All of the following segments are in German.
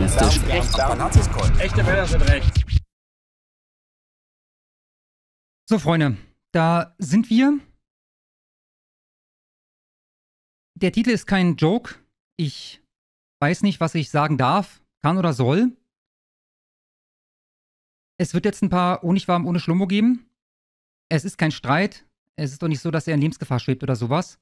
extremistisch. Echte Männer sind recht. So, Freunde, da sind wir. Der Titel ist kein Joke. Ich weiß nicht, was ich sagen darf, kann oder soll. Es wird jetzt ein paar Honigwarm ohne Schlummo geben. Es ist kein Streit. Es ist doch nicht so, dass er in Lebensgefahr schwebt oder sowas.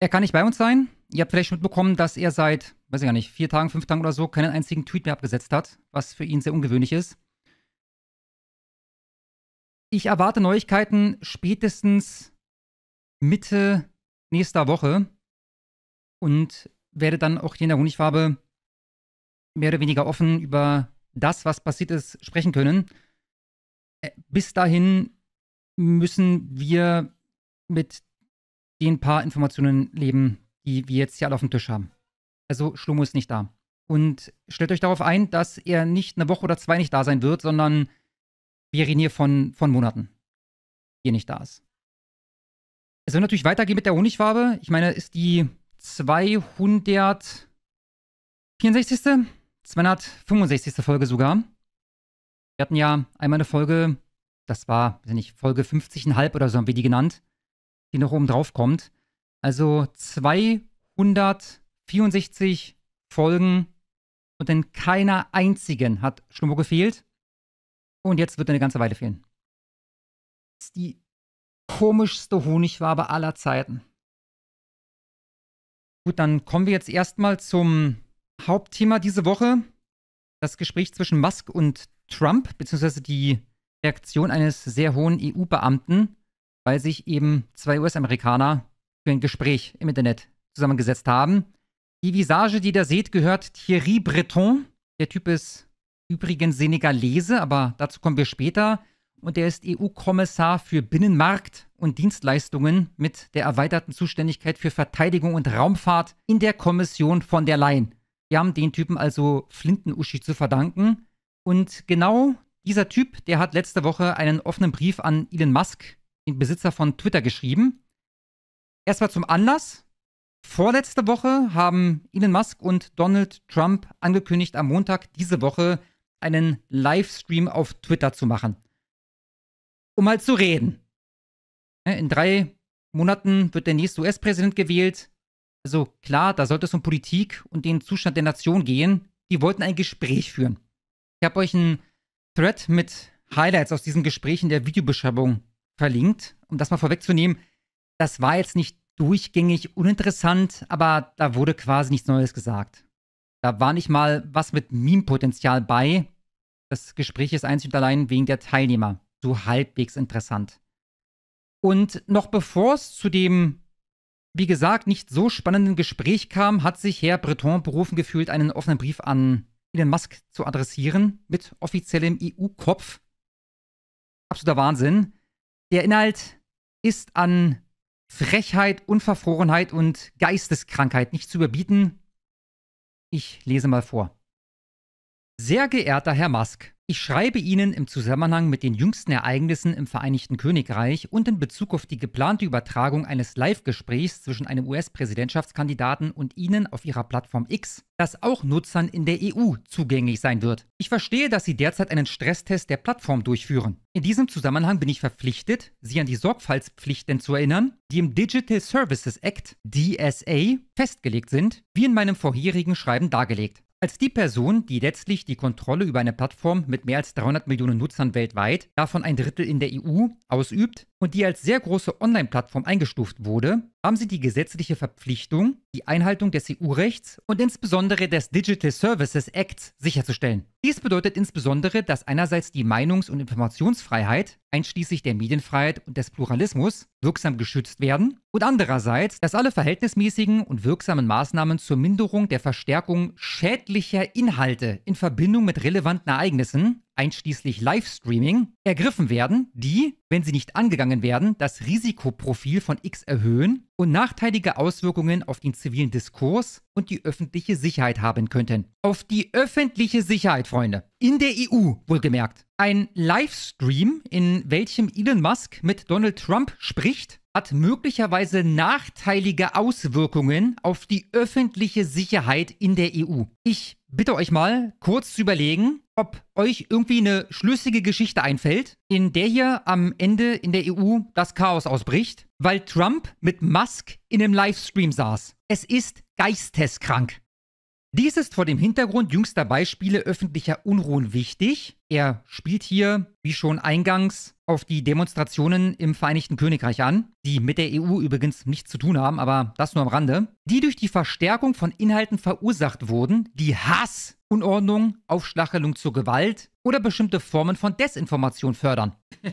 Er kann nicht bei uns sein. Ihr habt vielleicht mitbekommen, dass er seit weiß ich gar nicht, vier Tagen, fünf Tagen oder so keinen einzigen Tweet mehr abgesetzt hat, was für ihn sehr ungewöhnlich ist. Ich erwarte Neuigkeiten spätestens Mitte nächster Woche und werde dann auch hier in der Honigfarbe mehr oder weniger offen über das, was passiert ist, sprechen können. Äh, bis dahin müssen wir mit den paar Informationen leben, die wir jetzt hier alle auf dem Tisch haben. Also Schlomo ist nicht da. Und stellt euch darauf ein, dass er nicht eine Woche oder zwei nicht da sein wird, sondern wir reden hier von, von Monaten, die er nicht da ist. Es soll natürlich weitergehen mit der Honigfarbe. Ich meine, ist die 264. 265. Folge sogar. Wir hatten ja einmal eine Folge, das war, weiß nicht, Folge 50,5 oder so haben wir die genannt, die noch oben drauf kommt. Also 200. 64 Folgen und in keiner einzigen hat Schlumbo gefehlt. Und jetzt wird er eine ganze Weile fehlen. Das ist die komischste Honigwabe aller Zeiten. Gut, dann kommen wir jetzt erstmal zum Hauptthema diese Woche. Das Gespräch zwischen Musk und Trump, beziehungsweise die Reaktion eines sehr hohen EU-Beamten, weil sich eben zwei US-Amerikaner für ein Gespräch im Internet zusammengesetzt haben. Die Visage, die ihr da seht, gehört Thierry Breton. Der Typ ist übrigens Senegalese, aber dazu kommen wir später. Und er ist EU-Kommissar für Binnenmarkt und Dienstleistungen mit der erweiterten Zuständigkeit für Verteidigung und Raumfahrt in der Kommission von der Leyen. Wir haben den Typen also Flintenuschi zu verdanken. Und genau dieser Typ, der hat letzte Woche einen offenen Brief an Elon Musk, den Besitzer von Twitter, geschrieben. Erstmal zum Anlass. Vorletzte Woche haben Elon Musk und Donald Trump angekündigt, am Montag diese Woche einen Livestream auf Twitter zu machen. Um mal zu reden. In drei Monaten wird der nächste US-Präsident gewählt. Also klar, da sollte es um Politik und den Zustand der Nation gehen. Die wollten ein Gespräch führen. Ich habe euch einen Thread mit Highlights aus diesem Gespräch in der Videobeschreibung verlinkt. Um das mal vorwegzunehmen, das war jetzt nicht durchgängig uninteressant, aber da wurde quasi nichts Neues gesagt. Da war nicht mal was mit Meme-Potenzial bei. Das Gespräch ist einzig und allein wegen der Teilnehmer so halbwegs interessant. Und noch bevor es zu dem, wie gesagt, nicht so spannenden Gespräch kam, hat sich Herr Breton berufen gefühlt, einen offenen Brief an Elon Musk zu adressieren mit offiziellem EU-Kopf. Absoluter Wahnsinn. Der Inhalt ist an Frechheit, Unverfrorenheit und Geisteskrankheit nicht zu überbieten. Ich lese mal vor. Sehr geehrter Herr Musk, ich schreibe Ihnen im Zusammenhang mit den jüngsten Ereignissen im Vereinigten Königreich und in Bezug auf die geplante Übertragung eines Live-Gesprächs zwischen einem US-Präsidentschaftskandidaten und Ihnen auf Ihrer Plattform X, das auch Nutzern in der EU zugänglich sein wird. Ich verstehe, dass Sie derzeit einen Stresstest der Plattform durchführen. In diesem Zusammenhang bin ich verpflichtet, Sie an die Sorgfaltspflichten zu erinnern, die im Digital Services Act DSA festgelegt sind, wie in meinem vorherigen Schreiben dargelegt als die Person, die letztlich die Kontrolle über eine Plattform mit mehr als 300 Millionen Nutzern weltweit, davon ein Drittel in der EU, ausübt und die als sehr große Online-Plattform eingestuft wurde, haben sie die gesetzliche Verpflichtung, die Einhaltung des EU-Rechts und insbesondere des Digital Services Act sicherzustellen. Dies bedeutet insbesondere, dass einerseits die Meinungs- und Informationsfreiheit, einschließlich der Medienfreiheit und des Pluralismus, wirksam geschützt werden und andererseits, dass alle verhältnismäßigen und wirksamen Maßnahmen zur Minderung der Verstärkung schädlicher Inhalte in Verbindung mit relevanten Ereignissen einschließlich Livestreaming, ergriffen werden, die, wenn sie nicht angegangen werden, das Risikoprofil von X erhöhen und nachteilige Auswirkungen auf den zivilen Diskurs und die öffentliche Sicherheit haben könnten. Auf die öffentliche Sicherheit, Freunde. In der EU, wohlgemerkt. Ein Livestream, in welchem Elon Musk mit Donald Trump spricht, hat möglicherweise nachteilige Auswirkungen auf die öffentliche Sicherheit in der EU. Ich bitte euch mal kurz zu überlegen, ob euch irgendwie eine schlüssige Geschichte einfällt, in der hier am Ende in der EU das Chaos ausbricht, weil Trump mit Musk in einem Livestream saß. Es ist geisteskrank. Dies ist vor dem Hintergrund jüngster Beispiele öffentlicher Unruhen wichtig. Er spielt hier, wie schon eingangs, auf die Demonstrationen im Vereinigten Königreich an, die mit der EU übrigens nichts zu tun haben, aber das nur am Rande, die durch die Verstärkung von Inhalten verursacht wurden, die Hass, Unordnung, Aufstachelung zur Gewalt oder bestimmte Formen von Desinformation fördern.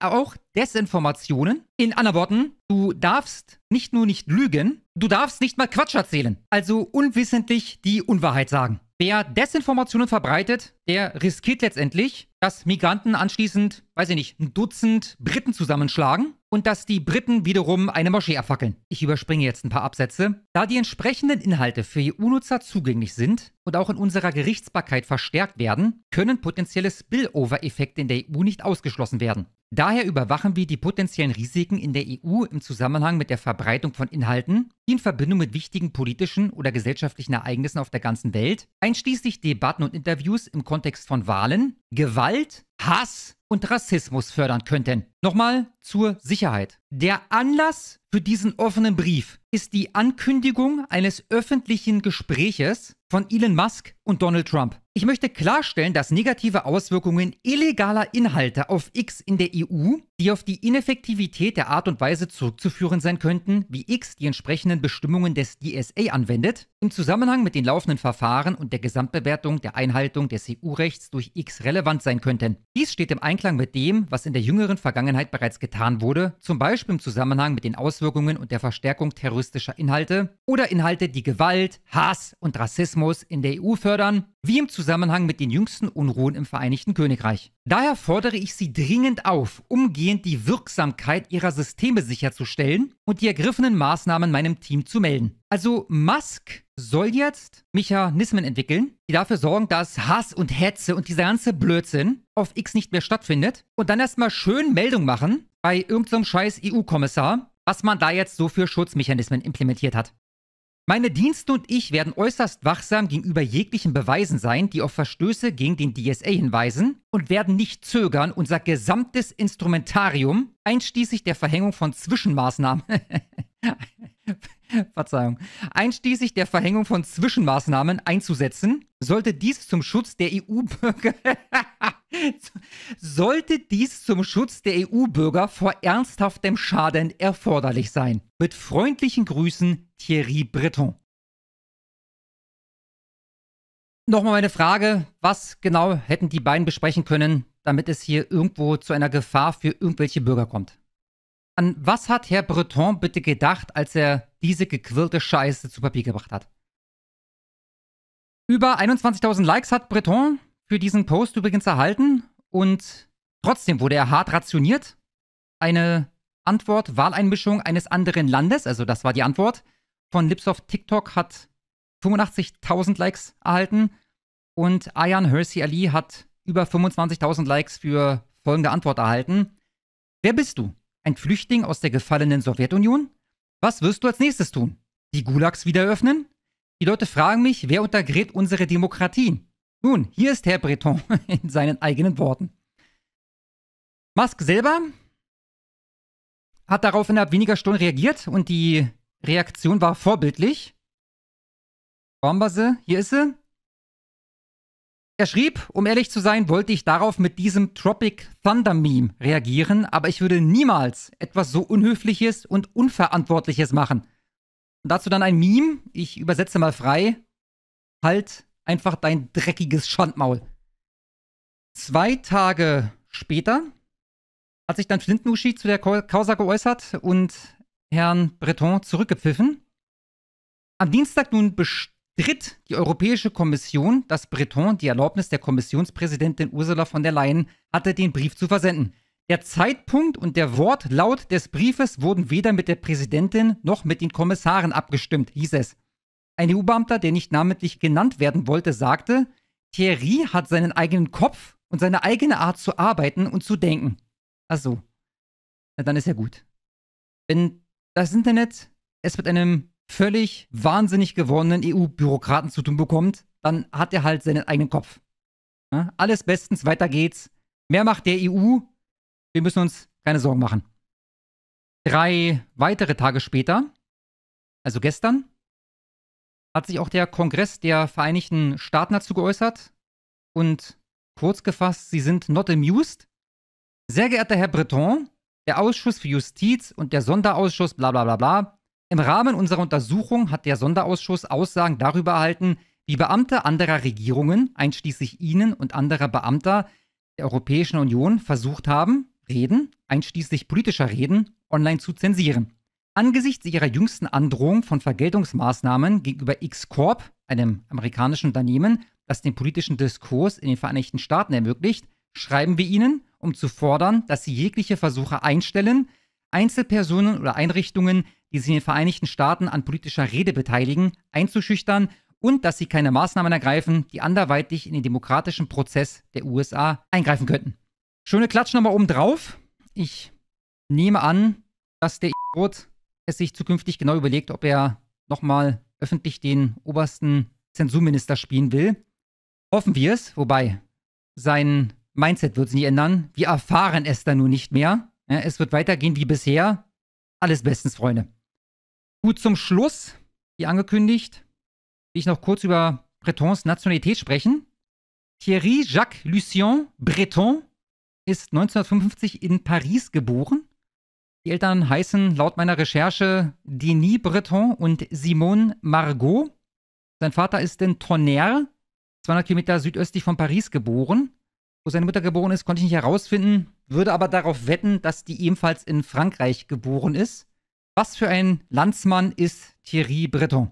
auch Desinformationen. In anderen Worten, du darfst nicht nur nicht lügen, du darfst nicht mal Quatsch erzählen. Also unwissentlich die Unwahrheit sagen. Wer Desinformationen verbreitet, der riskiert letztendlich, dass Migranten anschließend, weiß ich nicht, ein Dutzend Briten zusammenschlagen und dass die Briten wiederum eine Moschee erfackeln. Ich überspringe jetzt ein paar Absätze. Da die entsprechenden Inhalte für EU-Nutzer zugänglich sind und auch in unserer Gerichtsbarkeit verstärkt werden, können potenzielle Spillover-Effekte in der EU nicht ausgeschlossen werden. Daher überwachen wir die potenziellen Risiken in der EU im Zusammenhang mit der Verbreitung von Inhalten, die in Verbindung mit wichtigen politischen oder gesellschaftlichen Ereignissen auf der ganzen Welt, einschließlich Debatten und Interviews im Kontext von Wahlen, Gewalt, Hass und Rassismus fördern könnten. Nochmal zur Sicherheit. Der Anlass für diesen offenen Brief ist die Ankündigung eines öffentlichen Gespräches von Elon Musk und Donald Trump. Ich möchte klarstellen, dass negative Auswirkungen illegaler Inhalte auf X in der EU die auf die Ineffektivität der Art und Weise zurückzuführen sein könnten, wie X die entsprechenden Bestimmungen des DSA anwendet, im Zusammenhang mit den laufenden Verfahren und der Gesamtbewertung der Einhaltung des EU-Rechts durch X relevant sein könnten. Dies steht im Einklang mit dem, was in der jüngeren Vergangenheit bereits getan wurde, zum Beispiel im Zusammenhang mit den Auswirkungen und der Verstärkung terroristischer Inhalte oder Inhalte, die Gewalt, Hass und Rassismus in der EU fördern, wie im Zusammenhang mit den jüngsten Unruhen im Vereinigten Königreich. Daher fordere ich Sie dringend auf, umgehend umgehend die Wirksamkeit ihrer Systeme sicherzustellen und die ergriffenen Maßnahmen meinem Team zu melden. Also Musk soll jetzt Mechanismen entwickeln, die dafür sorgen, dass Hass und Hetze und dieser ganze Blödsinn auf X nicht mehr stattfindet und dann erstmal schön Meldung machen bei irgendeinem so scheiß EU-Kommissar, was man da jetzt so für Schutzmechanismen implementiert hat. Meine Dienste und ich werden äußerst wachsam gegenüber jeglichen Beweisen sein, die auf Verstöße gegen den DSA hinweisen und werden nicht zögern, unser gesamtes Instrumentarium, einschließlich der Verhängung von Zwischenmaßnahmen, Verzeihung, einschließlich der Verhängung von Zwischenmaßnahmen einzusetzen, sollte dies zum Schutz der EU-Bürger sollte dies zum Schutz der EU-Bürger vor ernsthaftem Schaden erforderlich sein. Mit freundlichen Grüßen Thierry Breton. Nochmal meine Frage, was genau hätten die beiden besprechen können, damit es hier irgendwo zu einer Gefahr für irgendwelche Bürger kommt? An was hat Herr Breton bitte gedacht, als er diese gequirlte Scheiße zu Papier gebracht hat? Über 21.000 Likes hat Breton für diesen Post übrigens erhalten und trotzdem wurde er hart rationiert. Eine Antwort Wahleinmischung eines anderen Landes, also das war die Antwort, von Lips of TikTok hat 85.000 Likes erhalten und Ayan Hersey Ali hat über 25.000 Likes für folgende Antwort erhalten. Wer bist du? Ein Flüchtling aus der gefallenen Sowjetunion? Was wirst du als nächstes tun? Die Gulags wieder öffnen? Die Leute fragen mich, wer untergräbt unsere Demokratien? Nun, hier ist Herr Breton in seinen eigenen Worten. Musk selber hat darauf innerhalb weniger Stunden reagiert und die Reaktion war vorbildlich. Bombase, hier ist sie. Er schrieb, um ehrlich zu sein, wollte ich darauf mit diesem Tropic Thunder Meme reagieren, aber ich würde niemals etwas so Unhöfliches und Unverantwortliches machen. Und dazu dann ein Meme, ich übersetze mal frei. Halt einfach dein dreckiges Schandmaul. Zwei Tage später hat sich dann Flintnushi zu der Causa geäußert und Herrn Breton zurückgepfiffen. Am Dienstag nun bestritt die Europäische Kommission, dass Breton die Erlaubnis der Kommissionspräsidentin Ursula von der Leyen hatte, den Brief zu versenden. Der Zeitpunkt und der Wortlaut des Briefes wurden weder mit der Präsidentin noch mit den Kommissaren abgestimmt, hieß es. Ein EU-Beamter, der nicht namentlich genannt werden wollte, sagte, Thierry hat seinen eigenen Kopf und seine eigene Art zu arbeiten und zu denken. Ach so. Na, dann ist ja gut. Wenn das Internet es mit einem völlig wahnsinnig gewordenen EU-Bürokraten zu tun bekommt, dann hat er halt seinen eigenen Kopf. Ja, alles bestens, weiter geht's. Mehr macht der EU. Wir müssen uns keine Sorgen machen. Drei weitere Tage später, also gestern, hat sich auch der Kongress der Vereinigten Staaten dazu geäußert. Und kurz gefasst, sie sind not amused. Sehr geehrter Herr Breton, der Ausschuss für Justiz und der Sonderausschuss bla bla bla bla. Im Rahmen unserer Untersuchung hat der Sonderausschuss Aussagen darüber erhalten, wie Beamte anderer Regierungen, einschließlich Ihnen und anderer Beamter der Europäischen Union, versucht haben, Reden, einschließlich politischer Reden, online zu zensieren. Angesichts ihrer jüngsten Androhung von Vergeltungsmaßnahmen gegenüber X-Corp, einem amerikanischen Unternehmen, das den politischen Diskurs in den Vereinigten Staaten ermöglicht, schreiben wir Ihnen, um zu fordern, dass sie jegliche Versuche einstellen, Einzelpersonen oder Einrichtungen, die sich in den Vereinigten Staaten an politischer Rede beteiligen, einzuschüchtern und dass sie keine Maßnahmen ergreifen, die anderweitig in den demokratischen Prozess der USA eingreifen könnten. Schöne Klatschnummer nochmal oben drauf. Ich nehme an, dass der Idiot es sich zukünftig genau überlegt, ob er nochmal öffentlich den obersten Zensurminister spielen will. Hoffen wir es, wobei sein Mindset wird es nicht ändern. Wir erfahren es dann nur nicht mehr. Ja, es wird weitergehen wie bisher. Alles bestens, Freunde. Gut zum Schluss, wie angekündigt, will ich noch kurz über Bretons Nationalität sprechen. Thierry Jacques Lucien Breton ist 1955 in Paris geboren. Die Eltern heißen laut meiner Recherche Denis Breton und Simone Margot. Sein Vater ist in Tonnerre, 200 Kilometer südöstlich von Paris, geboren wo seine Mutter geboren ist, konnte ich nicht herausfinden, würde aber darauf wetten, dass die ebenfalls in Frankreich geboren ist. Was für ein Landsmann ist Thierry Breton?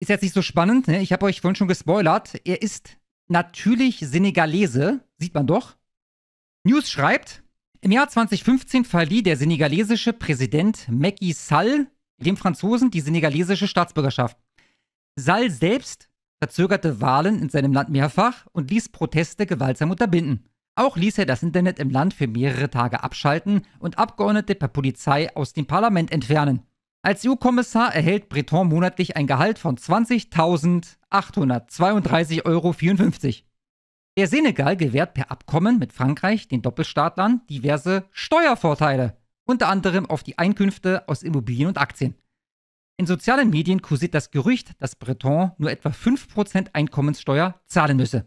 Ist jetzt nicht so spannend, ne? ich habe euch vorhin schon gespoilert. Er ist natürlich Senegalese, sieht man doch. News schreibt, im Jahr 2015 verlieh der senegalesische Präsident Macky Sall dem Franzosen die senegalesische Staatsbürgerschaft. Sall selbst verzögerte Wahlen in seinem Land mehrfach und ließ Proteste gewaltsam unterbinden. Auch ließ er das Internet im Land für mehrere Tage abschalten und Abgeordnete per Polizei aus dem Parlament entfernen. Als EU-Kommissar erhält Breton monatlich ein Gehalt von 20.832,54 Euro. Der Senegal gewährt per Abkommen mit Frankreich den Doppelstaatlern diverse Steuervorteile, unter anderem auf die Einkünfte aus Immobilien und Aktien. In sozialen Medien kursiert das Gerücht, dass Breton nur etwa 5% Einkommenssteuer zahlen müsse.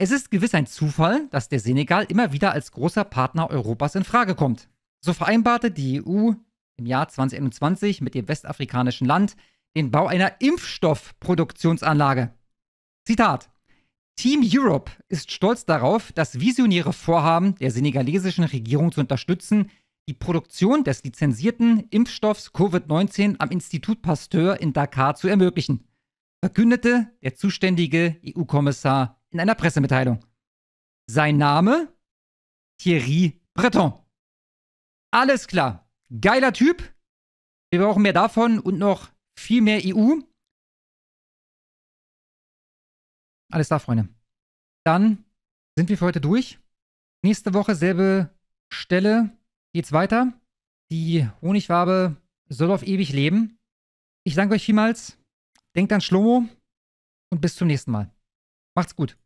Es ist gewiss ein Zufall, dass der Senegal immer wieder als großer Partner Europas in Frage kommt. So vereinbarte die EU im Jahr 2021 mit dem westafrikanischen Land den Bau einer Impfstoffproduktionsanlage. Zitat: Team Europe ist stolz darauf, das visionäre Vorhaben der senegalesischen Regierung zu unterstützen, die Produktion des lizenzierten Impfstoffs Covid-19 am Institut Pasteur in Dakar zu ermöglichen, verkündete der zuständige EU-Kommissar in einer Pressemitteilung. Sein Name? Thierry Breton. Alles klar. Geiler Typ. Wir brauchen mehr davon und noch viel mehr EU. Alles klar, Freunde. Dann sind wir für heute durch. Nächste Woche selbe Stelle, geht's weiter. Die Honigwabe soll auf ewig leben. Ich danke euch vielmals. Denkt an Schlomo und bis zum nächsten Mal. Macht's gut.